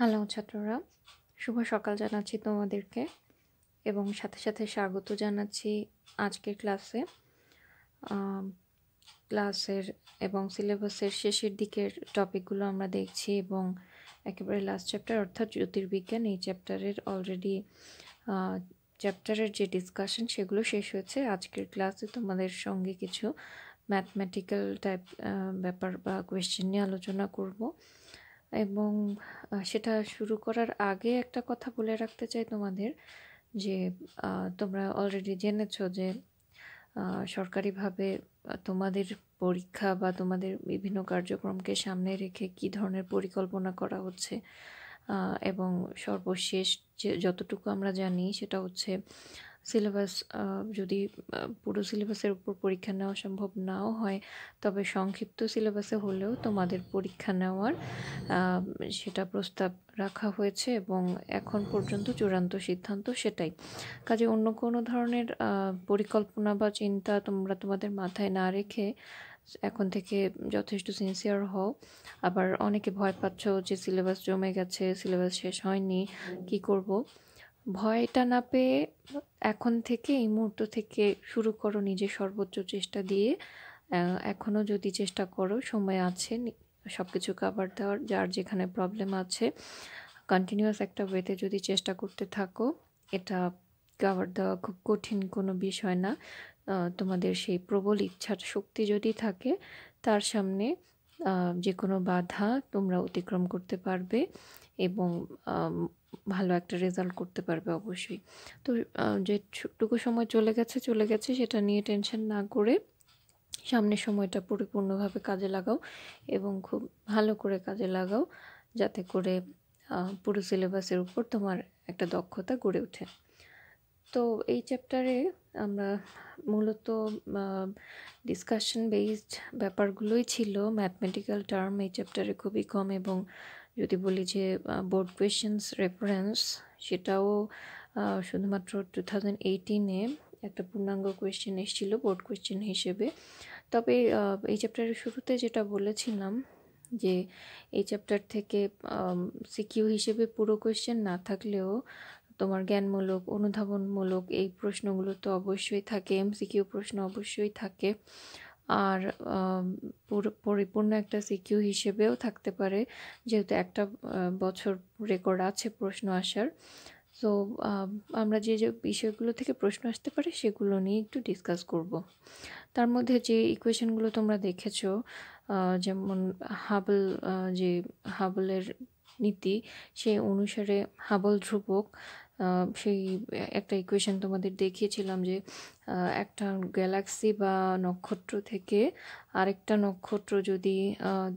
Hello ছাত্ররা শুভ সকাল জানাচ্ছি তোমাদেরকে এবং সাথে সাথে স্বাগত জানাচ্ছি আজকের ক্লাসে ক্লাসের এবং সিলেবাসের শেষের দিকের টপিকগুলো আমরা দেখছি এবং একেবারে লাস্ট চ্যাপ্টার অর্থাৎ জ্যোতির্বিজ্ঞান এই চ্যাপ্টারের অলরেডি চ্যাপ্টারের যে ডিসকাশন সেগুলো শেষ হয়েছে আজকের ক্লাসে তোমাদের সঙ্গে কিছু ম্যাথমেটিক্যাল টাইপ ব্যাপার বা কোয়েশ্চেন নিয়ে আলোচনা করবো এবং সেটা শুরু করার আগে একটা কথা বলে রাখতে চাই তোমাদের যে তোমরা অলরেডি জেনেছ যে সরকারিভাবে তোমাদের পরীক্ষা বা তোমাদের বিভিন্ন কার্যক্রমকে সামনে রেখে কি ধরনের পরিকল্পনা করা হচ্ছে এবং সর্বশেষ যে যতটুকু আমরা জানি সেটা হচ্ছে সিলেবাস যদি পুরো সিলেবাসের উপর পরীক্ষা নেওয়া সম্ভব নাও হয় তবে সংক্ষিপ্ত সিলেবাসে হলেও তোমাদের পরীক্ষা নেওয়ার সেটা প্রস্তাব রাখা হয়েছে এবং এখন পর্যন্ত চূড়ান্ত সিদ্ধান্ত সেটাই কাজে অন্য কোনো ধরনের পরিকল্পনা বা চিন্তা তোমরা তোমাদের মাথায় না রেখে এখন থেকে যথেষ্ট সিনসিয়ার হও আবার অনেকে ভয় পাচ্ছ যে সিলেবাস জমে গেছে সিলেবাস শেষ হয়নি কি করব ভয়টা না পেয়ে এখন থেকে এই মুহূর্ত থেকে শুরু করো নিজের সর্বোচ্চ চেষ্টা দিয়ে এখনও যদি চেষ্টা করো সময় আছে সব কিছু কাভার দেওয়ার যার যেখানে প্রবলেম আছে কন্টিনিউয়াস একটা ওয়েতে যদি চেষ্টা করতে থাকো এটা কাভার দেওয়া খুব কঠিন কোনো বিষয় না তোমাদের সেই প্রবল ইচ্ছার শক্তি যদি থাকে তার সামনে যে কোনো বাধা তোমরা অতিক্রম করতে পারবে এবং ভালো একটা রেজাল্ট করতে পারবে অবশ্যই তো যেটুকু সময় চলে গেছে চলে গেছে সেটা নিয়ে টেনশন না করে সামনের সময়টা পরিপূর্ণভাবে কাজে লাগাও এবং খুব ভালো করে কাজে লাগাও যাতে করে পুরো সিলেবাসের উপর তোমার একটা দক্ষতা গড়ে ওঠে তো এই চ্যাপ্টারে আমরা মূলত ডিসকাশন বেসড ব্যাপারগুলোই ছিল ম্যাথমেটিক্যাল টার্ম এই চ্যাপ্টারে খুবই কম এবং যদি বলি যে বোর্ড কোয়েশ্চেন্স রেফারেন্স সেটাও শুধুমাত্র টু থাউজেন্ড এইটিনে একটা পূর্ণাঙ্গ কোয়েশ্চেন এসেছিল বোর্ড কোয়েশ্চেন হিসেবে তবে এই চ্যাপ্টারের শুরুতে যেটা বলেছিলাম যে এই চ্যাপ্টার থেকে সিকিউ হিসেবে পুরো কোয়েশ্চেন না থাকলেও তোমার জ্ঞানমূলক অনুধাবনমূলক এই প্রশ্নগুলো তো অবশ্যই থাকে সিকিউ প্রশ্ন অবশ্যই থাকে আর পরিপূর্ণ একটা সিকিউ হিসেবেও থাকতে পারে যেহেতু একটা বছর রেকর্ড আছে প্রশ্ন আসার সো আমরা যে যে বিষয়গুলো থেকে প্রশ্ন আসতে পারে সেগুলো নিয়ে একটু ডিসকাস করব তার মধ্যে যে ইকুয়েশনগুলো তোমরা দেখেছো যেমন হাবল যে হাবলের নীতি সে অনুসারে হাবল ধ্রুবক সেই একটা ইকুয়েশন তোমাদের দেখিয়েছিলাম যে একটা গ্যালাক্সি বা নক্ষত্র থেকে আরেকটা নক্ষত্র যদি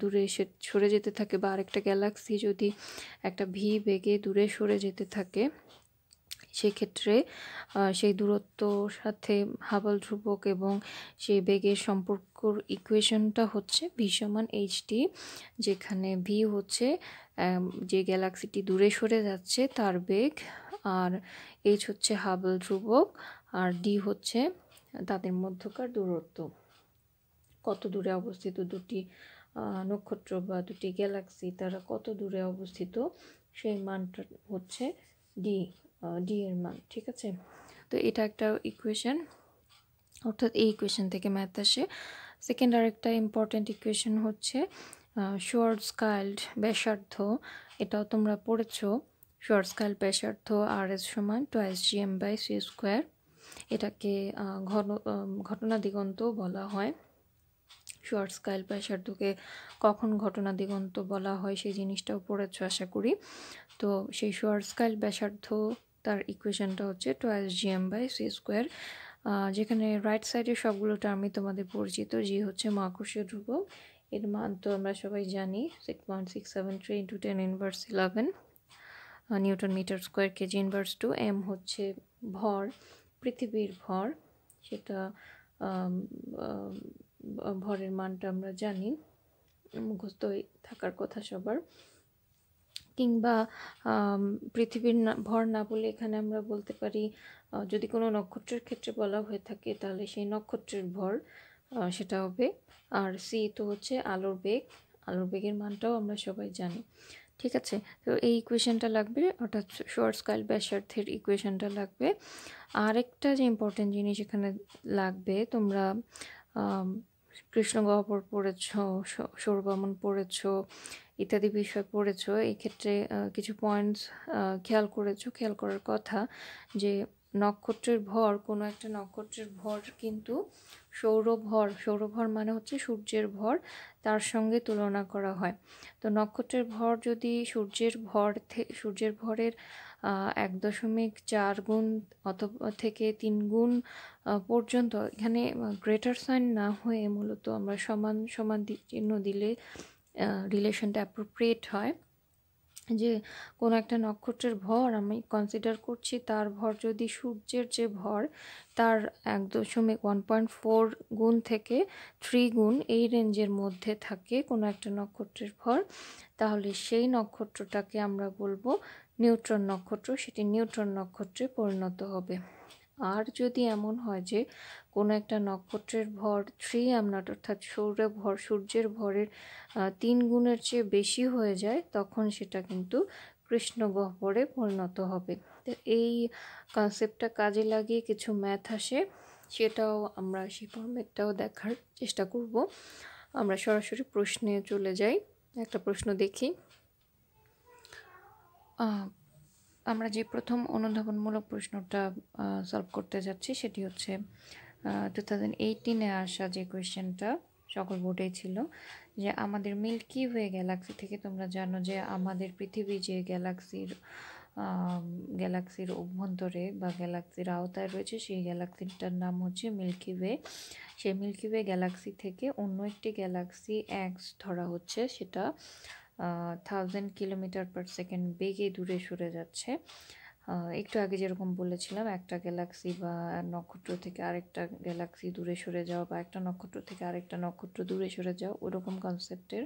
দূরে এসে সরে যেতে থাকে বা আরেকটা গ্যালাক্সি যদি একটা ভি বেগে দূরে সরে যেতে থাকে সেক্ষেত্রে সেই দূরত্বর সাথে হাবল ধ্রুবক এবং সেই বেগের সম্পর্কর ইকুয়েশনটা হচ্ছে ভি সমান ডি যেখানে ভি হচ্ছে যে গ্যালাক্সিটি দূরে সরে যাচ্ছে তার বেগ আর এইচ হচ্ছে হাবল ধ্রুবক আর ডি হচ্ছে তাদের মধ্যকার দূরত্ব কত দূরে অবস্থিত দুটি নক্ষত্র বা দুটি গ্যালাক্সি তারা কত দূরে অবস্থিত সেই মানটা হচ্ছে ডি ডি এর মান ঠিক আছে তো এটা একটা ইকুয়েশন অর্থাৎ এই ইকুয়েশন থেকে ম্যাথ আসে সেকেন্ড আরেকটা ইম্পর্ট্যান্ট ইকুয়েশন হচ্ছে শোয়ার্ড স্কাইল্ড ব্যাসার্ধ এটাও তোমরা পড়েছো শর্টস্কাল ব্যাসার্থ আর এস সমান টয়েস G M by C square এটাকে ঘন ঘটনা দিগন্ত বলা হয় শর্ট স্কাইল ব্যাসার্থকে কখন ঘটনা দিগন্ত বলা হয় সেই জিনিসটাও পড়েছ আশা করি তো সেই শর্ট স্কাইল ব্যাসার্থ তার ইকুয়েশনটা হচ্ছে S G M by C square যেখানে রাইট সাইডে সবগুলো টার্মই তোমাদের পরিচিত জি হচ্ছে মহাকর্ষীয় ধ্রুবক এর মান তো আমরা সবাই জানি six point six seven three into ten inverse eleven newton metre square KG inverse two M হচ্ছে ভর পৃথিবীর ভর সেটা ভরের মানটা আমরা জানি মুখস্থ থাকার কথা সবার কিংবা পৃথিবীর ভর না বলে এখানে আমরা বলতে পারি যদি কোনো নক্ষত্রের ক্ষেত্রে বলা হয়ে থাকে তাহলে সেই নক্ষত্রের ভর সেটা হবে আর সি তো হচ্ছে আলোর বেগ আলোর বেগের মানটাও আমরা সবাই জানি ঠিক আছে তো এই ইকুয়েশনটা লাগবে অর্থাৎ শর্ট স্কাইল ব্যাসার্থের ইকুয়েশনটা লাগবে আরেকটা যে ইম্পর্টেন্ট জিনিস এখানে লাগবে তোমরা কৃষ্ণগহ্বর পড়েছ সৌরগমন পড়েছ ইত্যাদি বিষয় পড়েছ এক্ষেত্রে কিছু পয়েন্টস খেয়াল করেছো খেয়াল করার কথা যে নক্ষত্রের ভর কোনো একটা নক্ষত্রের ভর কিন্তু সৌরভর সৌরভর মানে হচ্ছে সূর্যের ভর তার সঙ্গে তুলনা করা হয় তো নক্ষত্রের ভর যদি সূর্যের ভর সূর্যের ভরের এক দশমিক চার গুণ অথবা থেকে তিন গুণ পর্যন্ত এখানে গ্রেটার সাইন না হয়ে মূলত আমরা সমান সমান চিহ্ন দিলে রিলেশনটা অ্যাপ্রোপ্রিয়েট হয় যে কোনো একটা নক্ষত্রের ভর আমি কনসিডার করছি তার ভর যদি সূর্যের যে ভর তার এক দশমিক ওয়ান পয়েন্ট ফোর গুণ থেকে থ্রি গুণ এই রেঞ্জের মধ্যে থাকে কোনো একটা নক্ষত্রের ভর তাহলে সেই নক্ষত্রটাকে আমরা বলবো নিউট্রন নক্ষত্র সেটি নিউট্রন নক্ষত্রে পরিণত হবে আর যদি এমন হয় যে কোনো একটা নক্ষত্রের ভর থ্রি আমনাট অর্থাৎ সৌর ভর সূর্যের ভরের তিন গুণের চেয়ে বেশি হয়ে যায় তখন সেটা কিন্তু কৃষ্ণ গহ্বরে পরিণত হবে এই কনসেপ্টটা কাজে লাগিয়ে কিছু ম্যাথ আসে সেটাও আমরা সেই ফর্মেটটাও দেখার চেষ্টা করব আমরা সরাসরি প্রশ্নে চলে যাই একটা প্রশ্ন দেখি আমরা যে প্রথম অনুধাবনমূলক প্রশ্নটা সলভ করতে যাচ্ছি সেটি হচ্ছে টু থাউজেন্ড এইটিনে আসা যে কোয়েশ্চেনটা সকল বোর্ডেই ছিল যে আমাদের মিল্কি ওয়ে গ্যালাক্সি থেকে তোমরা জানো যে আমাদের পৃথিবী যে গ্যালাক্সির গ্যালাক্সির অভ্যন্তরে বা গ্যালাক্সির আওতায় রয়েছে সেই গ্যালাক্সিটার নাম হচ্ছে মিল্কি ওয়ে সেই মিল্কি ওয়ে গ্যালাক্সি থেকে অন্য একটি গ্যালাক্সি অ্যাক্স ধরা হচ্ছে সেটা থাউজেন্ড কিলোমিটার পার সেকেন্ড বেগে দূরে সরে যাচ্ছে একটু আগে যেরকম বলেছিলাম একটা গ্যালাক্সি বা নক্ষত্র থেকে আরেকটা গ্যালাক্সি দূরে সরে যাওয়া বা একটা নক্ষত্র থেকে আরেকটা নক্ষত্র দূরে সরে যাওয়া ওরকম কনসেপ্টের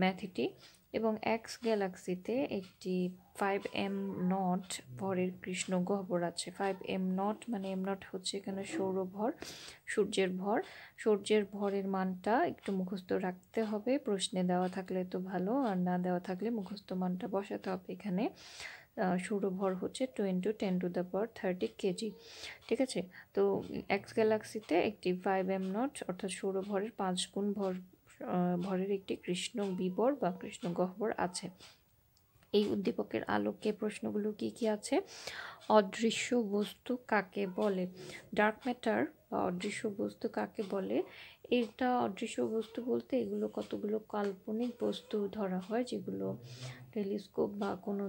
ম্যাথ এটি এবং এক্স গ্যালাক্সিতে একটি ফাইভ এম নট ভরের কৃষ্ণ গহ্বর আছে ফাইভ এম নট মানে এম নট হচ্ছে এখানে সৌর ভর সূর্যের ভর সূর্যের ভরের মানটা একটু মুখস্থ রাখতে হবে প্রশ্নে দেওয়া থাকলে তো ভালো আর না দেওয়া থাকলে মুখস্থ মানটা বসাতে হবে এখানে সৌরভর হচ্ছে two into ten to the power thirty KG ঠিক আছে তো এক্স গ্যালাক্সিতে একটি ফাইভ এম নট অর্থাৎ সৌরভরের পাঁচ গুণ ভর ভরের একটি কৃষ্ণ বিবর বা কৃষ্ণ গহ্বর আছে এই উদ্দীপকের আলোকে প্রশ্নগুলো কি কি আছে অদৃশ্য বস্তু কাকে বলে ডার্ক ম্যাটার বা অদৃশ্য বস্তু কাকে বলে এটা অদৃশ্য বস্তু বলতে এগুলো কতগুলো কাল্পনিক বস্তু ধরা হয় যেগুলো টেলিস্কোপ বা কোনো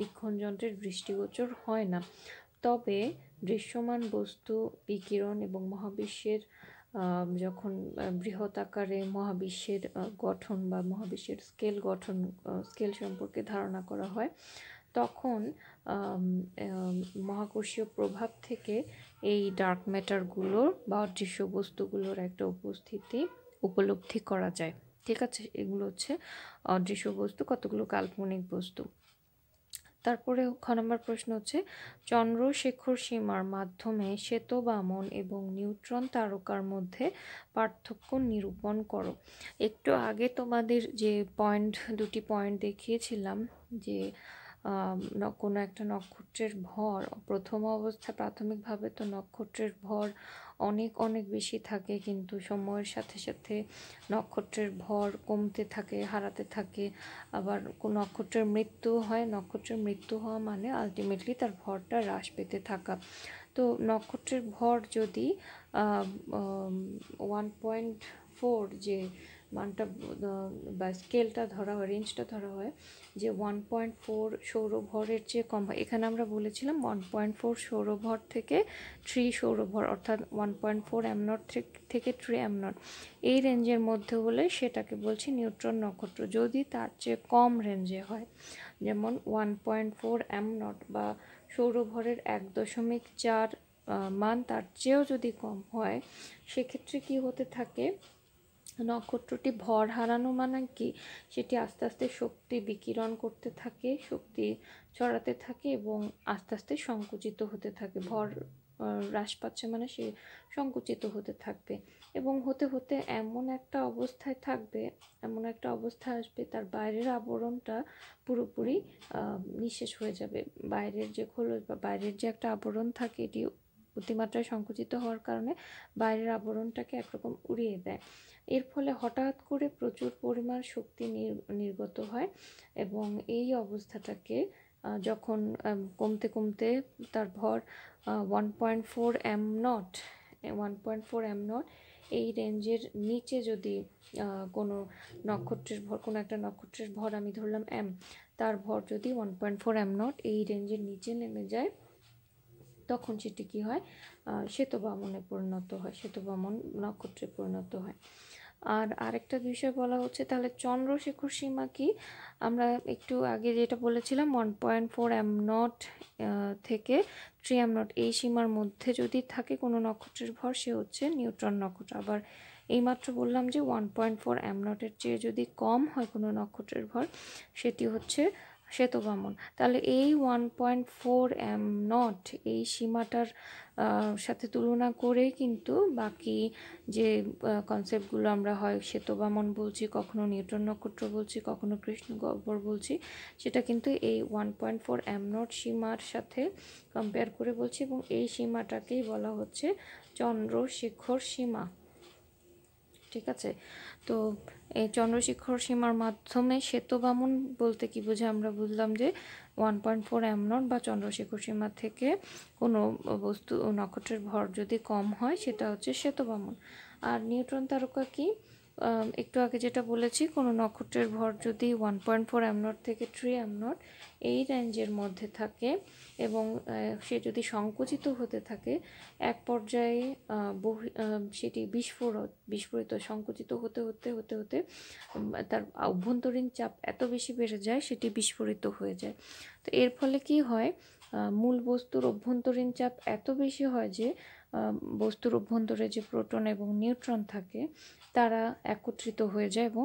বীক্ষণ যন্ত্রের দৃষ্টিগোচর হয় না তবে দৃশ্যমান বস্তু বিকিরণ এবং মহাবিশ্বের যখন বৃহৎ আকারে মহাবিশ্বের গঠন বা মহাবিশ্বের স্কেল গঠন স্কেল সম্পর্কে ধারণা করা হয় তখন মহাকর্ষীয় প্রভাব থেকে এই ডার্ক ম্যাটারগুলোর বা অদৃশ্য বস্তুগুলোর একটা উপস্থিতি উপলব্ধি করা যায় ঠিক আছে এগুলো হচ্ছে অদৃশ্য বস্তু কতগুলো কাল্পনিক বস্তু তারপরে খ নম্বর প্রশ্ন হচ্ছে চন্দ্রশেখর সীমার মাধ্যমে শ্বেত বামন এবং নিউট্রন তারকার মধ্যে পার্থক্য নিরূপণ করো একটু আগে তোমাদের যে পয়েন্ট দুটি পয়েন্ট দেখিয়েছিলাম যে কোনো একটা নক্ষত্রের ভর প্রথম অবস্থা প্রাথমিকভাবে তো নক্ষত্রের ভর অনেক অনেক বেশি থাকে কিন্তু সময়ের সাথে সাথে নক্ষত্রের ভর কমতে থাকে হারাতে থাকে আবার নক্ষত্রের মৃত্যু হয় নক্ষত্রের মৃত্যু হওয়া মানে আলটিমেটলি তার ভরটা হ্রাস পেতে থাকা তো নক্ষত্রের ভর যদি ওয়ান পয়েন্ট ফোর যে মানটা বা স্কেলটা ধরা হয় রেঞ্জটা ধরা হয় যে ওয়ান পয়েন্ট ফোর সৌরভরের চেয়ে কম হয় এখানে আমরা বলেছিলাম ওয়ান পয়েন্ট ফোর সৌরভর থেকে থ্রি সৌরভর অর্থাৎ ওয়ান পয়েন্ট ফোর অ্যামনট থেকে থ্রি অ্যামনট এই রেঞ্জের মধ্যে হলে সেটাকে বলছি নিউট্রন নক্ষত্র যদি তার চেয়ে কম রেঞ্জে হয় যেমন ওয়ান পয়েন্ট ফোর অ্যামনট বা সৌরভরের এক দশমিক চার মান তার চেয়েও যদি কম হয় সেক্ষেত্রে কি হতে থাকে নক্ষত্রটি ভর হারানো মানে কি সেটি আস্তে আস্তে শক্তি বিকিরণ করতে থাকে শক্তি ছড়াতে থাকে এবং আস্তে আস্তে সংকুচিত হতে থাকে ভর হ্রাস পাচ্ছে মানে সে সংকুচিত হতে থাকবে এবং হতে হতে এমন একটা অবস্থায় থাকবে এমন একটা অবস্থা আসবে তার বাইরের আবরণটা পুরোপুরি নিঃশেষ হয়ে যাবে বাইরের যে খোলস বা বাইরের যে একটা আবরণ থাকে এটি অতিমাত্রায় সংকুচিত হওয়ার কারণে বাইরের আবরণটাকে একরকম উড়িয়ে দেয় এর ফলে হঠাৎ করে প্রচুর পরিমাণ শক্তি নির্গত হয় এবং এই অবস্থাটাকে যখন কমতে কমতে তার ভর one point four M naught one point four M naught এই রেঞ্জের নিচে যদি কোনো নক্ষত্রের ভর কোনো একটা নক্ষত্রের ভর আমি ধরলাম এম তার ভর যদি one point four M naught এই রেঞ্জের নিচে নেমে যায় তখন সেটি কি হয় সেতু বামনে পরিণত হয় শ্বেত বামন নক্ষত্রে পরিণত হয় আর আরেকটা বিষয় বলা হচ্ছে তাহলে চন্দ্রশেখর সীমা কি আমরা একটু আগে যেটা বলেছিলাম one point four M naught থেকে থ্রি এম নট এই সীমার মধ্যে যদি থাকে কোনো নক্ষত্রের ভর সে হচ্ছে নিউট্রন নক্ষত্র আবার এইমাত্র বললাম যে ওয়ান পয়েন্ট ফোর এম নটের চেয়ে যদি কম হয় কোনো নক্ষত্রের ভর সেটি হচ্ছে সেতু বামন তাহলে এই one point four M naught এই সীমাটার সাথে তুলনা করে কিন্তু বাকি যে কনসেপ্টগুলো আমরা হয় সেতু বামন বলছি কখনো নিউটন নক্ষত্র বলছি কখনো কৃষ্ণ গব্বর বলছি সেটা কিন্তু এই one point four M naught সীমার সাথে কম্পেয়ার করে বলছি এবং এই সীমাটাকেই বলা হচ্ছে চন্দ্রশেখর সীমা ঠিক আছে তো এই চন্দ্রশিখর সীমার মাধ্যমে শ্বেতবামন বামন বলতে কি বুঝে আমরা বুঝলাম যে ওয়ান পয়েন্ট ফোর অ্যামনট বা চন্দ্রশিখর সীমা থেকে কোনো বস্তু নক্ষত্রের ভর যদি কম হয় সেটা হচ্ছে শ্বেত বামন আর নিউট্রন তারকা কি একটু আগে যেটা বলেছি কোনো নক্ষত্রের ভর যদি ওয়ান পয়েন্ট ফোর অ্যামনট থেকে থ্রি অ্যামনট এই রেঞ্জের মধ্যে থাকে এবং সে যদি সংকুচিত হতে থাকে এক পর্যায়ে সেটি বিস্ফোরক বিস্ফোরিত সংকুচিত হতে হতে হতে হতে তার অভ্যন্তরীণ চাপ এত বেশি বেড়ে যায় সেটি বিস্ফোরিত হয়ে যায় তো এর ফলে কি হয় মূল বস্তুর অভ্যন্তরীণ চাপ এত বেশি হয় যে বস্তুর অভ্যন্তরে যে প্রোটন এবং নিউট্রন থাকে তারা একত্রিত হয়ে যায় এবং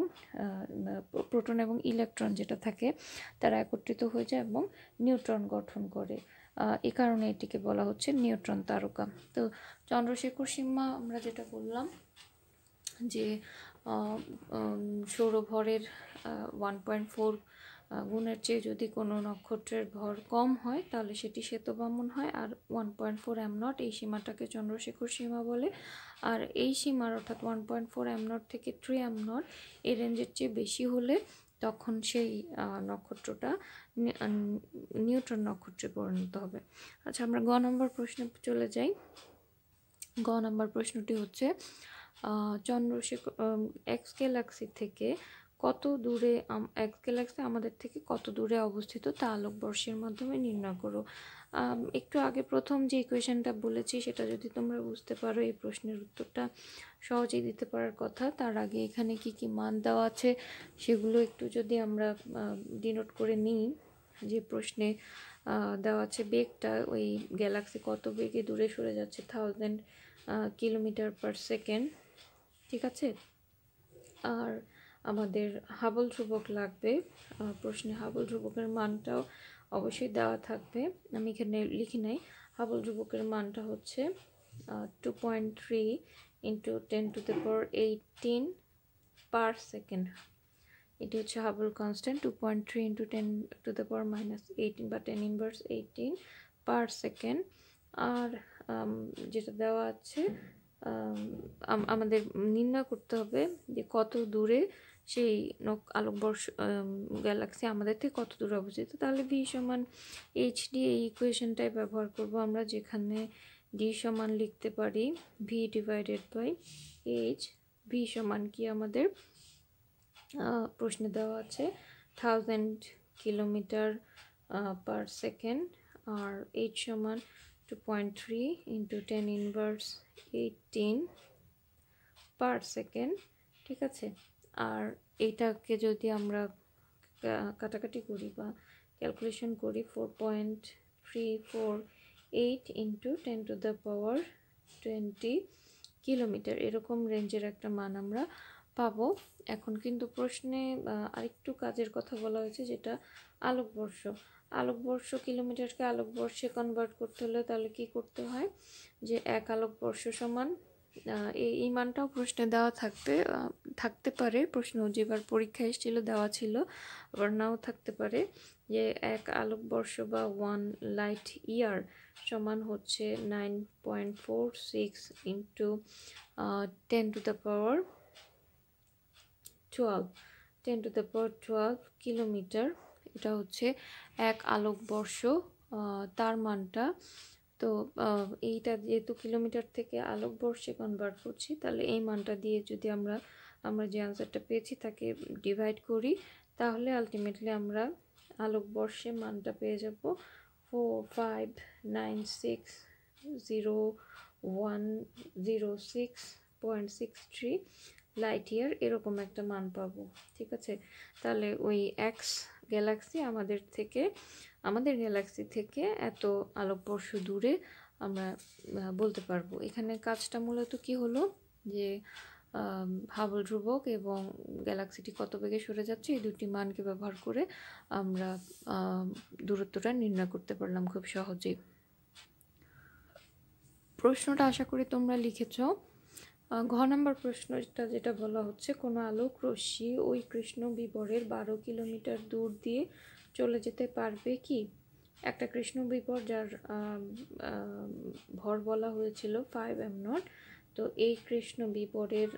প্রোটন এবং ইলেকট্রন যেটা থাকে তারা একত্রিত হয়ে যায় এবং নিউট্রন গঠন করে এ কারণে এটিকে বলা হচ্ছে নিউট্রন তারকা তো চন্দ্রশেখর সিম্মা আমরা যেটা বললাম যে সৌরভরের ওয়ান পয়েন্ট ফোর গুণের চেয়ে যদি কোনো নক্ষত্রের ভর কম হয় তাহলে সেটি শ্বেত বামন হয় আর one point four M naught এই সীমাটাকে চন্দ্রশেখর সীমা বলে আর এই সীমার অর্থাৎ one point four M naught থেকে থ্রি এম নট এই রেঞ্জের চেয়ে বেশি হলে তখন সেই নক্ষত্রটা নিউট্রন নক্ষত্রে পরিণত হবে আচ্ছা আমরা গ নম্বর প্রশ্নে চলে যাই গ নম্বর প্রশ্নটি হচ্ছে চন্দ্রশেখর এক্স গ্যালাক্সি থেকে কত দূরে এক গ্যালাক্সি আমাদের থেকে কত দূরে অবস্থিত তা আলোকবর্ষের মাধ্যমে নির্ণয় করো একটু আগে প্রথম যে ইকুয়েশনটা বলেছি সেটা যদি তোমরা বুঝতে পারো এই প্রশ্নের উত্তরটা সহজেই দিতে পারার কথা তার আগে এখানে কি কি মান দেওয়া আছে সেগুলো একটু যদি আমরা ডিনোট করে নিই যে প্রশ্নে দেওয়া আছে বেগটা ওই গ্যালাক্সি কত বেগে দূরে সরে যাচ্ছে থাউজেন্ড কিলোমিটার পার সেকেন্ড ঠিক আছে আর আমাদের হাবল ধ্রুবক লাগবে প্রশ্নে হাবল ধ্রুবকের মানটাও অবশ্যই দেওয়া থাকবে আমি এখানে লিখি নাই হাবল ধ্রুবকের মানটা হচ্ছে two point three into ten to the power eighteen per second এটি হচ্ছে Hubble constant two point three into ten to the power minus eighteen বা ten inverse eighteen per second আর যেটা দেওয়া আছে আমাদের নির্ণয় করতে হবে যে কত দূরে সেই নক আলোকবর্ষ গ্যালাক্সি আমাদের থেকে কত দূর অবস্থিত তাহলে ভি সমান এইচ ডি এই ইকুয়েশনটাই ব্যবহার করব আমরা যেখানে ডি সমান লিখতে পারি V divided by H V সমান কি আমাদের প্রশ্নে দেওয়া আছে থাউজেন্ড কিলোমিটার পার সেকেন্ড আর এইচ সমান two point three into ten inverse eighteen per second ঠিক আছে আর এটাকে যদি আমরা কাটাকাটি করি বা ক্যালকুলেশন করি four point three four eight into ten to the power twenty kilometre এরকম রেঞ্জের একটা মান আমরা পাবো এখন কিন্তু প্রশ্নে আরেকটু কাজের কথা বলা হয়েছে যেটা আলোকবর্ষ আলোকবর্ষ কিলোমিটারকে আলোকবর্ষে কনভার্ট করতে হলে তাহলে কি করতে হয় যে এক আলোকবর্ষ সমান এই ইমানটাও প্রশ্নে দেওয়া থাকবে থাকতে পারে প্রশ্ন যেবার পরীক্ষা এসেছিল দেওয়া ছিল আবার নাও থাকতে পারে যে এক আলোকবর্ষ বা ওয়ান লাইট ইয়ার সমান হচ্ছে nine point four six into ten to the power twelve ten to the power twelve kilometre এটা হচ্ছে এক আলোকবর্ষ তার মানটা তো এইটা যেহেতু কিলোমিটার থেকে আলোকবর্ষে কনভার্ট করছি তাহলে এই মানটা দিয়ে যদি আমরা আমরা যে আনসারটা পেয়েছি তাকে ডিভাইড করি তাহলে আলটিমেটলি আমরা আলোকবর্ষে মানটা পেয়ে যাব four five nine six zero one zero six point six three light year এরকম একটা মান পাবো ঠিক আছে তাহলে ওই এক্স গ্যালাক্সি আমাদের থেকে আমাদের গ্যালাক্সি থেকে এত আলোকবর্ষ দূরে আমরা বলতে পারবো এখানে কাজটা মূলত কি হলো যে হাবল ধ্রুবক এবং গ্যালাক্সিটি কত বেগে সরে যাচ্ছে এই দুটি মানকে ব্যবহার করে আমরা দূরত্বটা নির্ণয় করতে পারলাম খুব সহজেই প্রশ্নটা আশা করি তোমরা লিখেছ ঘ নম্বর প্রশ্নটা যেটা বলা হচ্ছে কোনো আলোক রশ্মি ওই কৃষ্ণ বিবরের বারো কিলোমিটার দূর দিয়ে চলে যেতে পারবে কি একটা কৃষ্ণ বিপর যার ভর বলা হয়েছিল ফাইভ এম নট তো এই কৃষ্ণ বিপরের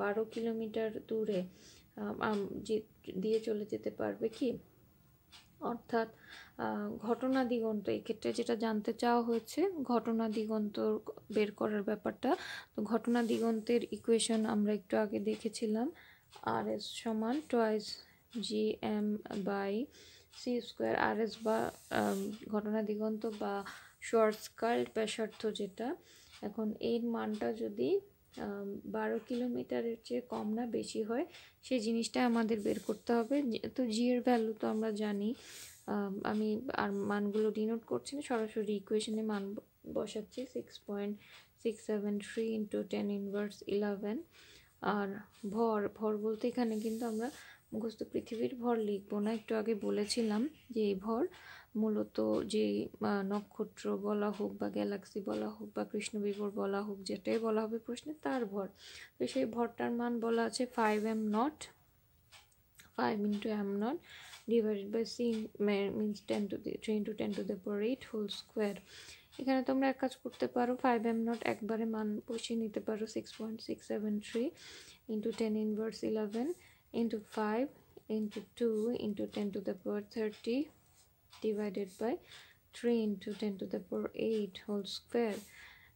বারো কিলোমিটার দূরে দিয়ে চলে যেতে পারবে কি অর্থাৎ ঘটনা দিগন্ত এক্ষেত্রে যেটা জানতে চাওয়া হয়েছে ঘটনা দিগন্ত বের করার ব্যাপারটা তো ঘটনা দিগন্তের ইকুয়েশন আমরা একটু আগে দেখেছিলাম আর এস সমান টয়েস G M by C square R S বা ঘটনা দিগন্ত বা শর্টস্কার্ট ব্যাসার্থ যেটা এখন এর মানটা যদি বারো কিলোমিটারের চেয়ে কম না বেশি হয় সেই জিনিসটা আমাদের বের করতে হবে তো জি এর ভ্যালু তো আমরা জানি আমি আর মানগুলো ডিনোট করছি না সরাসরি ইকুয়েশনে মান বসাচ্ছি six point six seven three into ten inverse eleven আর ভর ভর বলতে এখানে কিন্তু আমরা মুখস্থ পৃথিবীর ভর লিখবো না একটু আগে বলেছিলাম যে এই ভর মূলত যে নক্ষত্র বলা হোক বা গ্যালাক্সি বলা হোক বা কৃষ্ণবিবর বলা হোক যেটাই বলা হবে প্রশ্নে তার ভর তো সেই ভরটার মান বলা আছে five M naught five into M naught divided by C means ten to the three into ten to the power eight whole square এখানে তোমরা এক কাজ করতে পারো ফাইভ এম নট একবারে মান বসিয়ে নিতে পারো six point six seven three into ten inverse eleven into 5 into 2 into 10 to the power 30 divided by 3 into 10 to the power 8 whole square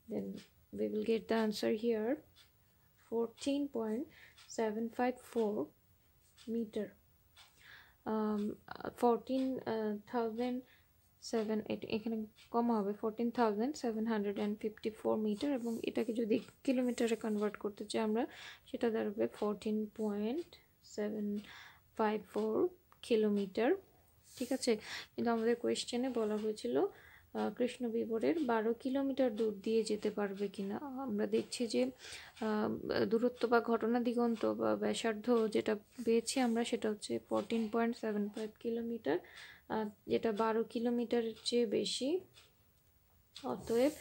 then we will get the answer here 14.754 meter um uh, 14,000 uh, seven eight. এখানে কম হবে 14754 thousand seven hundred and fifty kilometer metre এবং এটাকে যদি কিলোমিটারে convert করতে চাই আমরা সেটা দাঁড়াবে সেভেন ফাইভ ফোর কিলোমিটার ঠিক আছে কিন্তু আমাদের কোয়েশ্চেনে বলা হয়েছিল কৃষ্ণ বিবরের বারো কিলোমিটার দূর দিয়ে যেতে পারবে কিনা আমরা দেখছি যে দূরত্ব বা ঘটনা দিগন্ত বা ব্যাসার্ধ যেটা পেয়েছি আমরা সেটা হচ্ছে fourteen point seven five kilometre যেটা বারো কিলোমিটারের চেয়ে বেশি অতএব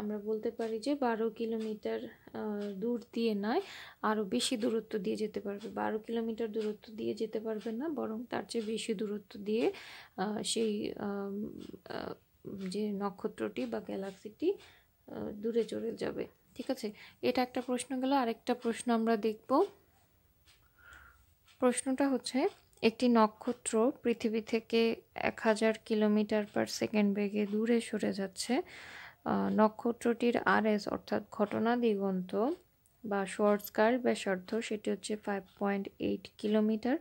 আমরা বলতে পারি যে বারো কিলোমিটার দূর দিয়ে নয় আরও বেশি দূরত্ব দিয়ে যেতে পারবে বারো কিলোমিটার দূরত্ব দিয়ে যেতে পারবে না বরং তার চেয়ে বেশি দূরত্ব দিয়ে সেই যে নক্ষত্রটি বা গ্যালাক্সিটি দূরে চলে যাবে ঠিক আছে এটা একটা প্রশ্ন গেল আরেকটা প্রশ্ন আমরা দেখব প্রশ্নটা হচ্ছে একটি নক্ষত্র পৃথিবী থেকে এক হাজার কিলোমিটার পার সেকেন্ড বেগে দূরে সরে যাচ্ছে নক্ষত্রটির আরএস অর্থাৎ ঘটনা দিগন্ত বা স্কার ব্যাসার্ধ সেটি হচ্ছে ফাইভ পয়েন্ট এইট কিলোমিটার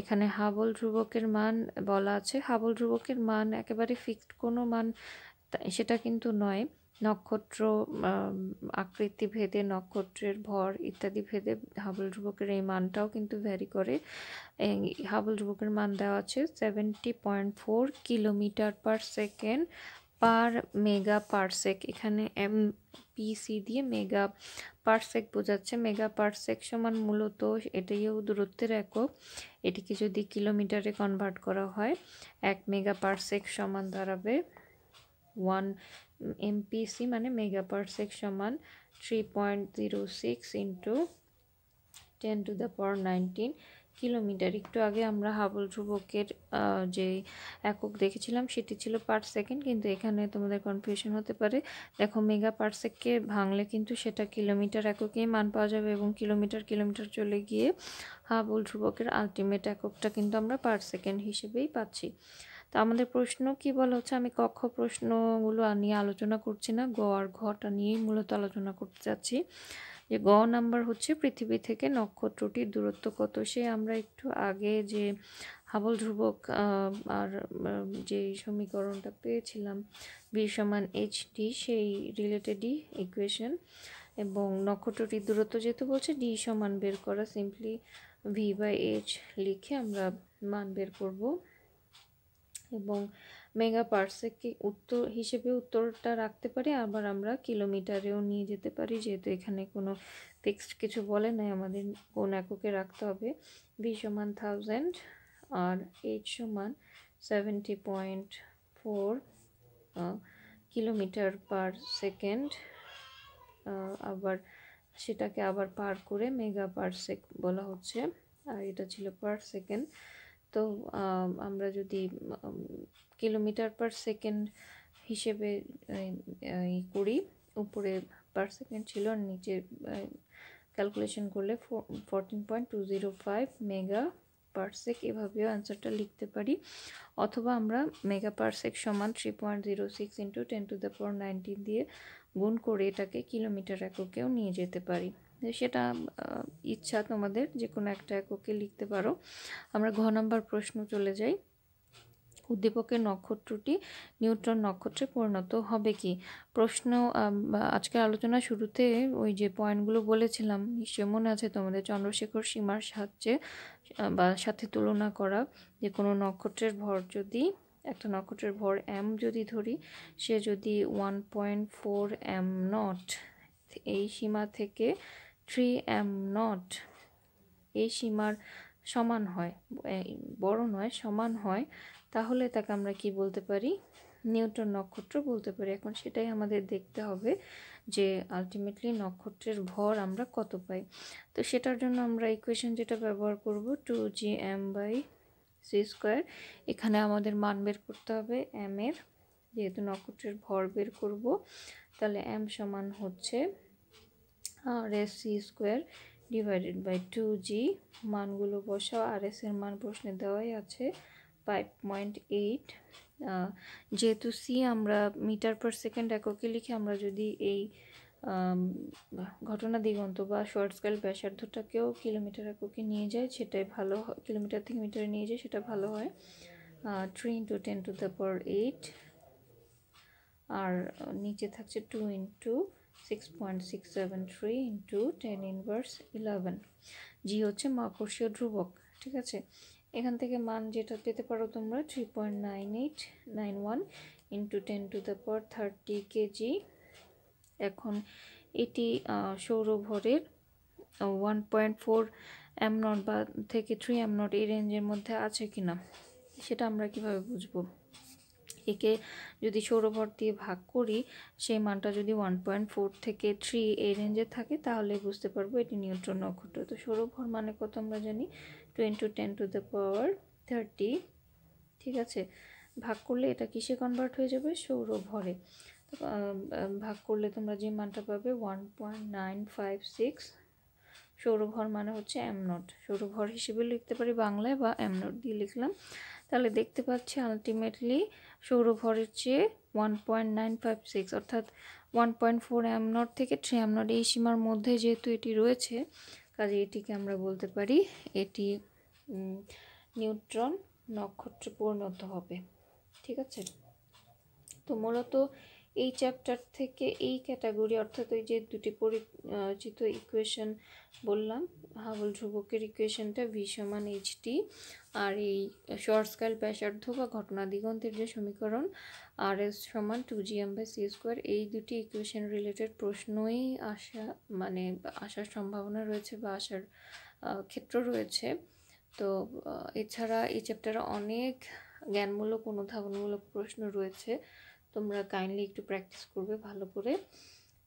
এখানে হাবল ধ্রুবকের মান বলা আছে হাবল ধ্রুবকের মান একেবারে ফিক্সড কোনো মান সেটা কিন্তু নয় নক্ষত্র আকৃতি ভেদে নক্ষত্রের ভর ইত্যাদি ভেদে হাবল ধ্রুবকের এই মানটাও কিন্তু ভ্যারি করে হাবল ধ্রুবকের মান দেওয়া আছে seventy point four kilometre per second per mega parsec এখানে এম পিসি দিয়ে মেগা পারসেক বোঝাচ্ছে মেগা পারসেক সমান মূলত এটাইও দূরত্বের একক এটিকে যদি কিলোমিটারে কনভার্ট করা হয় এক মেগা পারসেক সমান দাঁড়াবে ওয়ান এমপিসি মানে মেগা পারসেক সমান three point zero six into ten to the power nineteen kilometre একটু আগে আমরা হাবল ধ্রুবকের যে একক দেখেছিলাম সেটি ছিল পার সেকেন্ড কিন্তু এখানে তোমাদের কনফিউশন হতে পারে দেখো মেগা পার সেককে ভাঙলে কিন্তু সেটা কিলোমিটার এককেই মান পাওয়া যাবে এবং কিলোমিটার কিলোমিটার চলে গিয়ে হাবল ধ্রুবকের আলটিমেট এককটা কিন্তু আমরা পার সেকেন্ড হিসেবেই পাচ্ছি তো আমাদের প্রশ্ন কি বলা হচ্ছে আমি কক্ষ প্রশ্নগুলো নিয়ে আলোচনা করছি না গোয়ার ঘটা নিয়েই মূলত আলোচনা করতে চাচ্ছি যে গ নাম্বার হচ্ছে পৃথিবী থেকে নক্ষত্রটির দূরত্ব কত সে আমরা একটু আগে যে হাবল ধ্রুবক আর যে সমীকরণটা পেয়েছিলাম বি সমান এইচ ডি সেই রিলেটেডই ইকুয়েশন এবং নক্ষত্রটির দূরত্ব যেহেতু বলছে ডি সমান বের করা সিম্পলি ভি বাই এইচ লিখে আমরা মান বের করবো এবং মেগা পার্সেককে উত্তর হিসেবে উত্তরটা রাখতে পারি আবার আমরা কিলোমিটারেও নিয়ে যেতে পারি যেহেতু এখানে কোনো ফিক্সড কিছু বলে নাই আমাদের কোন এককে রাখতে হবে বি সমান থাউজেন্ড আর এইচ সমান seventy point four kilometre per second আবার সেটাকে আবার পার করে মেগা পার্সেক বলা হচ্ছে আর এটা ছিল পার সেকেন্ড তো আমরা যদি কিলোমিটার পার সেকেন্ড হিসেবে করি উপরে পার সেকেন্ড ছিল আর নিচে ক্যালকুলেশন করলে fourteen point two zero five mega parsec এভাবেও অ্যান্সারটা লিখতে পারি অথবা আমরা মেগা পারসেক সমান three point zero six into ten to the four nineteen দিয়ে গুণ করে এটাকে কিলোমিটার এককেও নিয়ে যেতে পারি সেটা ইচ্ছা তোমাদের যে কোনো একটা এককে লিখতে পারো আমরা ঘ নম্বর প্রশ্ন চলে যাই উদ্দীপকের নক্ষত্রটি নিউট্রন নক্ষত্রে পরিণত হবে কি প্রশ্ন আজকের আলোচনা শুরুতে ওই যে পয়েন্টগুলো বলেছিলাম নিশ্চয় মনে আছে তোমাদের চন্দ্রশেখর সীমার সাহায্যে বা সাথে তুলনা করা যে কোনো নক্ষত্রের ভর যদি একটা নক্ষত্রের ভর এম যদি ধরি সে যদি one point four M naught এই সীমা থেকে থ্রি অ্যাম নট এই সীমার সমান হয় বড় নয় সমান হয় তাহলে তাকে আমরা কি বলতে পারি নিউটন নক্ষত্র বলতে পারি এখন সেটাই আমাদের দেখতে হবে যে আলটিমেটলি নক্ষত্রের ভর আমরা কত পাই তো সেটার জন্য আমরা ইকুয়েশন যেটা ব্যবহার করব two G M by C square এখানে আমাদের মান বের করতে হবে এম এর যেহেতু নক্ষত্রের ভর বের করব তাহলে এম সমান হচ্ছে R S C square divided by two G মানগুলো বসাও আর এস এর মান প্রশ্নে দেওয়াই আছে ফাইভ পয়েন্ট এইট যেহেতু সি আমরা মিটার পার সেকেন্ড এককে লিখে আমরা যদি এই ঘটনা দিগন্ত বা শর্ট স্কেল ব্যাসার্ধটাকেও কিলোমিটার এককে নিয়ে যায় সেটাই ভালো হয় কিলোমিটার থেকে মিটারে নিয়ে যায় সেটা ভালো হয় three into ten to the power eight আর নিচে থাকছে two into 6.673 into ten inverse eleven G হচ্ছে মাকর্ষীয় ধ্রুবক ঠিক আছে এখান থেকে মান যেটা পেতে পারো তোমরা three point nine eight nine one into ten to the power thirty KG এখন এটি সৌরভরের ওয়ান পয়েন্ট ফোর এম বা থেকে থ্রি এম এই রেঞ্জের মধ্যে আছে কি না সেটা আমরা কিভাবে বুঝবো একে যদি ষোলো ভর দিয়ে ভাগ করি সেই মানটা যদি ওয়ান পয়েন্ট ফোর থেকে থ্রি এই রেঞ্জে থাকে তাহলে বুঝতে পারবো এটি নিউট্রন নক্ষত্র তো ষোলো ভর মানে কত আমরা জানি টোয়েন two ten to the power thirty ঠিক আছে ভাগ করলে এটা কিসে কনভার্ট হয়ে যাবে সৌরভরে ভরে ভাগ করলে তোমরা যে মানটা পাবে one point nine five six সৌরভর মানে হচ্ছে অ্যামনট সৌরভর হিসেবে লিখতে পারি বাংলায় বা অ্যামনট দিয়ে লিখলাম তাহলে দেখতে পাচ্ছি আলটিমেটলি সৌর ভরের চেয়ে one point nine five six অর্থাৎ ওয়ান পয়েন্ট ফোর থেকে থ্রি অ্যামনট এই সীমার মধ্যে যেহেতু এটি রয়েছে কাজে এটিকে আমরা বলতে পারি এটি নিউট্রন নক্ষত্রে পরিণত হবে ঠিক আছে তো মূলত এই চ্যাপ্টার থেকে এই ক্যাটাগরি অর্থাৎ ওই যে দুটি পরিচিত ইকুয়েশন বললাম হাবল ধ্রুবকের ইকুয়েশনটা ভি সমান এইচটি আর এই শর্ট স্কেল ব্যাসার্ধ বা ঘটনা দিগন্তের যে সমীকরণ আর এস সমান two G M by C square এই দুটি ইকুয়েশন রিলেটেড প্রশ্নই আসা মানে আসার সম্ভাবনা রয়েছে বা আসার ক্ষেত্র রয়েছে তো এছাড়া এই চ্যাপ্টারে অনেক জ্ঞানমূলক অনুধাবনমূলক প্রশ্ন রয়েছে তোমরা কাইন্ডলি একটু প্র্যাকটিস করবে ভালো করে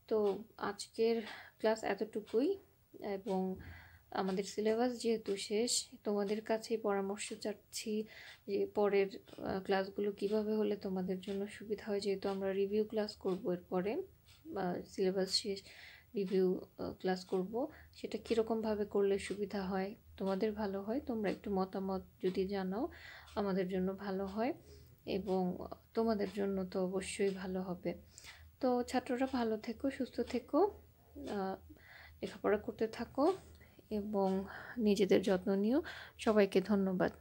তো আজকের ক্লাস এতটুকুই এবং আমাদের সিলেবাস যেহেতু শেষ তোমাদের কাছেই পরামর্শ চাচ্ছি যে পরের ক্লাসগুলো কিভাবে হলে তোমাদের জন্য সুবিধা হয় যেহেতু আমরা রিভিউ ক্লাস করবো এরপরে সিলেবাস শেষ রিভিউ ক্লাস করব সেটা কীরকমভাবে করলে সুবিধা হয় তোমাদের ভালো হয় তোমরা একটু মতামত যদি জানাও আমাদের জন্য ভালো হয় এবং তোমাদের জন্য তো অবশ্যই ভালো হবে তো ছাত্ররা ভালো থেকো সুস্থ থেকো লেখাপড়া করতে থাকো এবং নিজেদের যত্ন নিও সবাইকে ধন্যবাদ